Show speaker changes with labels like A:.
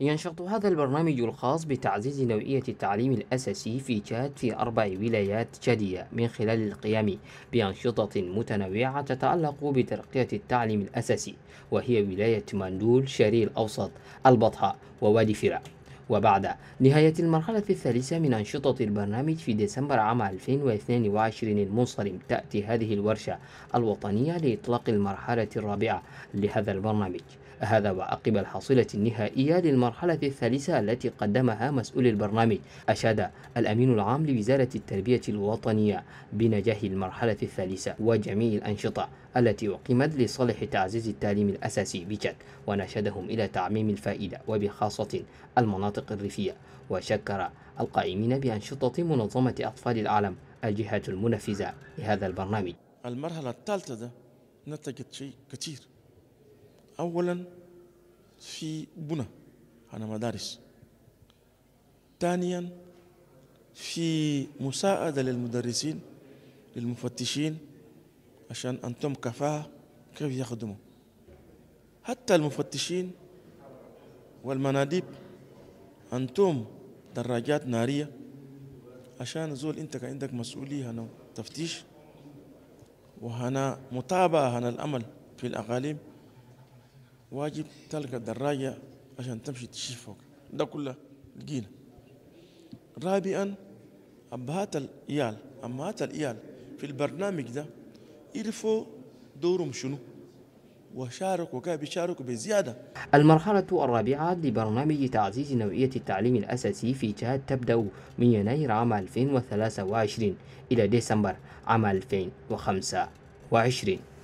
A: ينشط هذا البرنامج الخاص بتعزيز نوعية التعليم الأساسي في تشاد في أربع ولايات تشادية من خلال القيام بأنشطة متنوعة تتعلق بترقية التعليم الأساسي وهي ولاية ماندول شري الأوسط البطحاء ووادي فراء وبعد نهاية المرحلة الثالثة من أنشطة البرنامج في ديسمبر عام 2022 المنصرم تأتي هذه الورشة الوطنية لإطلاق المرحلة الرابعة لهذا البرنامج هذا وعقب الحصيلة النهائية للمرحلة الثالثة التي قدمها مسؤول البرنامج أشاد الأمين العام لوزارة التربية الوطنية بنجاح المرحلة الثالثة وجميع الأنشطة التي أقيمت لصالح تعزيز التعليم الأساسي بجد وناشدهم إلى تعميم الفائدة وبخاصة المناطق الريفية وشكر القائمين بأنشطة منظمة أطفال العالم الجهة المنفذة لهذا البرنامج
B: المرحلة الثالثة ده نتجت شيء كثير أولا في بنى على مدارس ثانيا في مساعدة للمدرسين للمفتشين عشان أنتم كفاءة كيف يخدموا حتى المفتشين والمناديب أنتم دراجات نارية عشان زول أنت عندك مسؤولية هنا تفتيش وهنا متابعة هنا الأمل في الأقاليم واجب تلقى الدراجة عشان تمشي تشي فوق ده كله لقينا رابعا أبهات الإيال أمهات الإيال في البرنامج ده يرفو دورهم شنو وشاركوا كيف بيشاركوا بزيادة
A: المرحلة الرابعة لبرنامج تعزيز نوعية التعليم الأساسي في تشاد تبدأ من يناير عام 2023 إلى ديسمبر عام 2025